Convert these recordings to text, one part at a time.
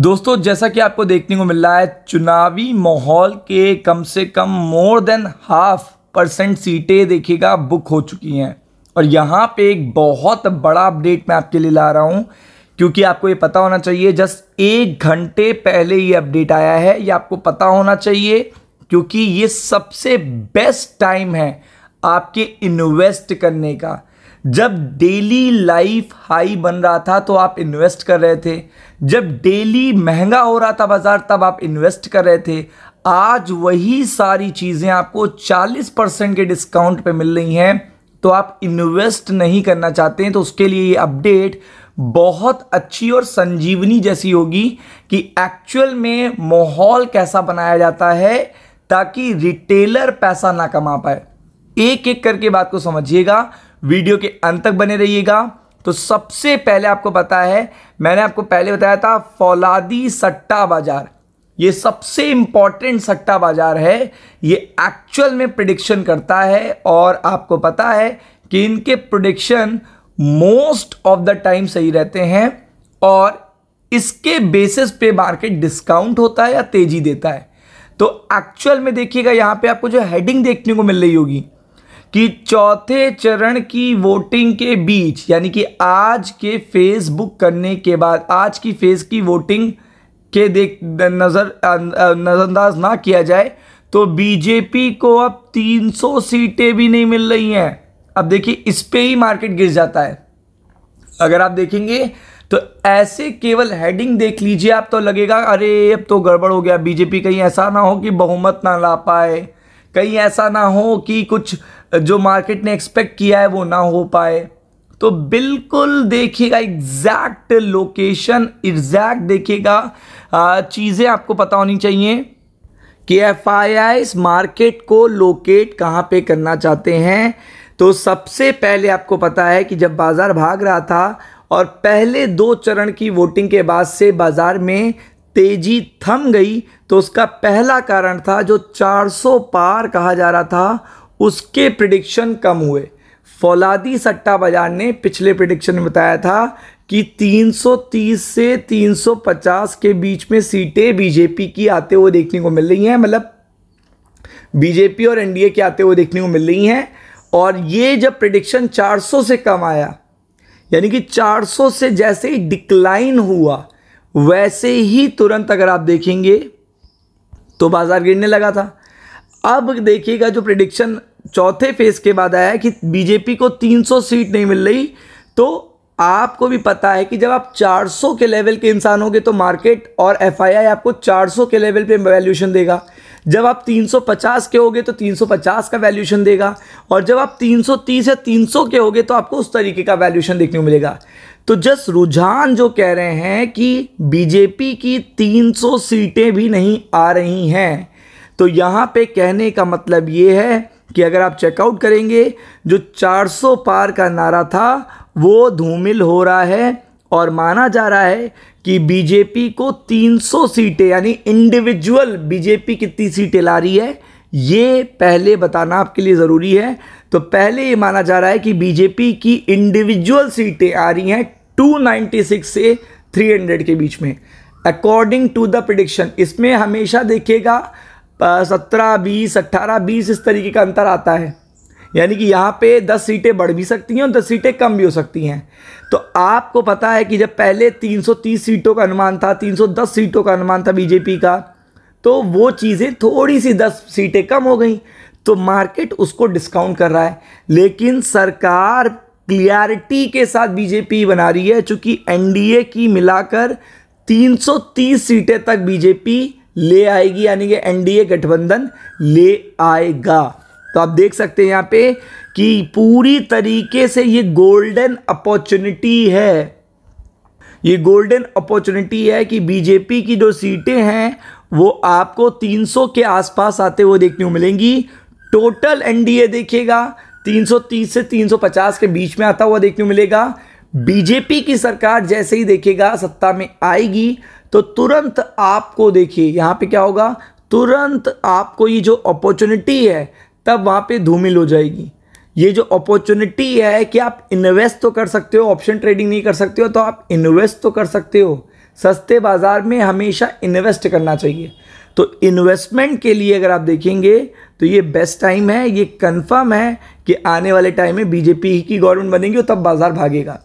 दोस्तों जैसा कि आपको देखने को मिल रहा है चुनावी माहौल के कम से कम मोर देन हाफ परसेंट सीटें देखिएगा बुक हो चुकी हैं और यहाँ पे एक बहुत बड़ा अपडेट मैं आपके लिए ला रहा हूँ क्योंकि आपको ये पता होना चाहिए जस्ट एक घंटे पहले ये अपडेट आया है ये आपको पता होना चाहिए क्योंकि ये सबसे बेस्ट टाइम है आपके इन्वेस्ट करने का जब डेली लाइफ हाई बन रहा था तो आप इन्वेस्ट कर रहे थे जब डेली महंगा हो रहा था बाज़ार तब आप इन्वेस्ट कर रहे थे आज वही सारी चीज़ें आपको 40 परसेंट के डिस्काउंट पे मिल रही हैं तो आप इन्वेस्ट नहीं करना चाहते हैं तो उसके लिए ये अपडेट बहुत अच्छी और संजीवनी जैसी होगी कि एक्चुअल में माहौल कैसा बनाया जाता है ताकि रिटेलर पैसा ना कमा पाए एक एक करके बात को समझिएगा वीडियो के अंत तक बने रहिएगा तो सबसे पहले आपको पता है मैंने आपको पहले बताया था फौलादी सट्टा बाजार ये सबसे इंपॉर्टेंट सट्टा बाजार है ये एक्चुअल में प्रोडिक्शन करता है और आपको पता है कि इनके prediction most of the time सही रहते हैं और इसके बेसिस पे मार्केट डिस्काउंट होता है या तेजी देता है तो एक्चुअल में देखिएगा यहाँ पे आपको जो हेडिंग देखने को मिल रही होगी कि चौथे चरण की वोटिंग के बीच यानी कि आज के फेज बुक करने के बाद आज की फेज की वोटिंग के देख नज़र नज़रअंदाज ना किया जाए तो बीजेपी को अब 300 सीटें भी नहीं मिल रही हैं अब देखिए इस पर ही मार्केट गिर जाता है अगर आप देखेंगे तो ऐसे केवल हेडिंग देख लीजिए आप तो लगेगा अरे अब तो गड़बड़ हो गया बीजेपी कहीं ऐसा ना हो कि बहुमत ना ला पाए कहीं ऐसा ना हो कि कुछ जो मार्केट ने एक्सपेक्ट किया है वो ना हो पाए तो बिल्कुल देखिएगा एग्जैक्ट लोकेशन एग्जैक्ट देखिएगा चीज़ें आपको पता होनी चाहिए कि एफ आई इस मार्केट को लोकेट कहाँ पे करना चाहते हैं तो सबसे पहले आपको पता है कि जब बाज़ार भाग रहा था और पहले दो चरण की वोटिंग के बाद से बाज़ार में तेजी थम गई तो उसका पहला कारण था जो 400 पार कहा जा रहा था उसके प्रिडिक्शन कम हुए फौलादी सट्टा बाजार ने पिछले प्रिडिक्शन में बताया था कि 330 से 350 के बीच में सीटें बीजेपी की आते हुए देखने को मिल रही हैं मतलब बीजेपी और एनडीए के आते हुए देखने को मिल रही हैं और ये जब प्रिडिक्शन 400 से कम आया यानी कि 400 से जैसे ही डिक्लाइन हुआ वैसे ही तुरंत अगर आप देखेंगे तो बाजार गिरने लगा था अब देखिएगा जो प्रिडिक्शन चौथे फेज के बाद आया है कि बीजेपी को 300 सीट नहीं मिल रही तो आपको भी पता है कि जब आप 400 के लेवल के इंसान होंगे तो मार्केट और एफआईआई आपको 400 के लेवल पे वैल्यूशन देगा जब आप 350 के होगे तो 350 का वैल्यूशन देगा और जब आप 330 या 300 के होगे तो आपको उस तरीके का वैल्यूशन देखने को मिलेगा तो जस रुझान जो कह रहे हैं कि बीजेपी की 300 सीटें भी नहीं आ रही हैं तो यहाँ पे कहने का मतलब ये है कि अगर आप चेकआउट करेंगे जो 400 पार का नारा था वो धूमिल हो रहा है और माना जा रहा है कि बीजेपी को 300 सीटें यानी इंडिविजुअल बीजेपी कितनी सीटें ला रही है ये पहले बताना आपके लिए ज़रूरी है तो पहले ये माना जा रहा है कि बीजेपी की इंडिविजुअल सीटें आ रही हैं 296 से 300 के बीच में अकॉर्डिंग टू द प्रडिक्शन इसमें हमेशा देखिएगा सत्रह बीस अट्ठारह बीस इस तरीके का अंतर आता है यानी कि यहाँ पे दस सीटें बढ़ भी सकती हैं और दस सीटें कम भी हो सकती हैं तो आपको पता है कि जब पहले 330 सीटों का अनुमान था 310 सीटों का अनुमान था बीजेपी का तो वो चीज़ें थोड़ी सी दस सीटें कम हो गई तो मार्केट उसको डिस्काउंट कर रहा है लेकिन सरकार क्लियरिटी के साथ बीजेपी बना रही है चूँकि एन की मिलाकर तीन सीटें तक बीजेपी ले आएगी यानी कि एनडीए गठबंधन ले आएगा तो आप देख सकते हैं यहाँ पे कि पूरी तरीके से ये गोल्डन अपॉर्चुनिटी है ये गोल्डन अपॉर्चुनिटी है कि बीजेपी की जो सीटें हैं वो आपको 300 के आसपास आते हुए देखने को मिलेंगी टोटल एनडीए देखिएगा 330 से 350 के बीच में आता हुआ देखने को मिलेगा बीजेपी की सरकार जैसे ही देखेगा सत्ता में आएगी तो तुरंत आपको देखिए यहाँ पे क्या होगा तुरंत आपको ये जो अपॉर्चुनिटी है तब वहाँ पे धूमिल हो जाएगी ये जो अपॉर्चुनिटी है कि आप इन्वेस्ट तो कर सकते हो ऑप्शन ट्रेडिंग नहीं कर सकते हो तो आप इन्वेस्ट तो कर सकते हो सस्ते बाज़ार में हमेशा इन्वेस्ट करना चाहिए तो इन्वेस्टमेंट के लिए अगर आप देखेंगे तो ये बेस्ट टाइम है ये कंफर्म है कि आने वाले टाइम में बीजेपी की गवर्नमेंट बनेगी और तब बाज़ार भागेगा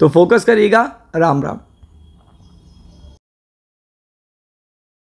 तो फोकस करिएगा राम राम